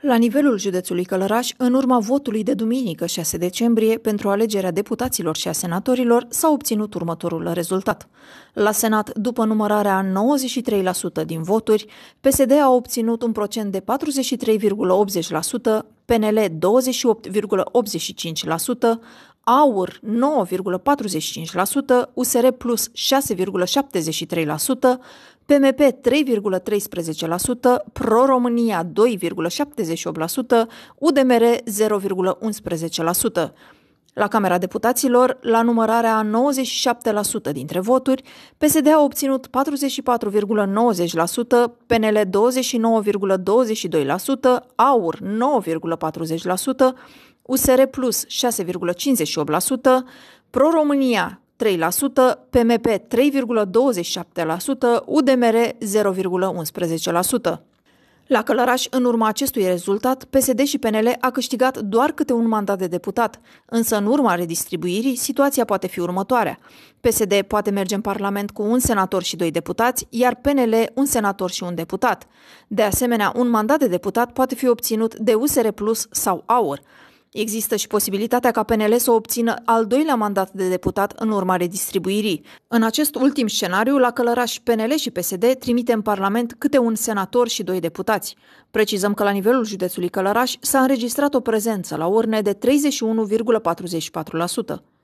La nivelul județului Călăraș, în urma votului de duminică 6 decembrie pentru alegerea deputaților și a senatorilor, s-a obținut următorul rezultat. La Senat, după numărarea 93% din voturi, PSD a obținut un procent de 43,80%, PNL 28,85%, aur 9,45%, USR Plus 6,73%, PMP 3,13%, Pro-România 2,78%, UDMR 0,11%. La Camera Deputaților, la numărarea 97% dintre voturi, PSD a obținut 44,90%, PNL 29,22%, AUR 9,40%, USR Plus 6,58%, Pro-România 3%, PMP 3,27%, UDMR 0,11%. La Călăraș, în urma acestui rezultat, PSD și PNL a câștigat doar câte un mandat de deputat, însă în urma redistribuirii, situația poate fi următoarea. PSD poate merge în Parlament cu un senator și doi deputați, iar PNL un senator și un deputat. De asemenea, un mandat de deputat poate fi obținut de USR Plus sau AUR. Există și posibilitatea ca PNL să obțină al doilea mandat de deputat în urma redistribuirii. În acest ultim scenariu, la Călăraș, PNL și PSD trimite în Parlament câte un senator și doi deputați. Precizăm că la nivelul județului Călăraș s-a înregistrat o prezență la urne de 31,44%.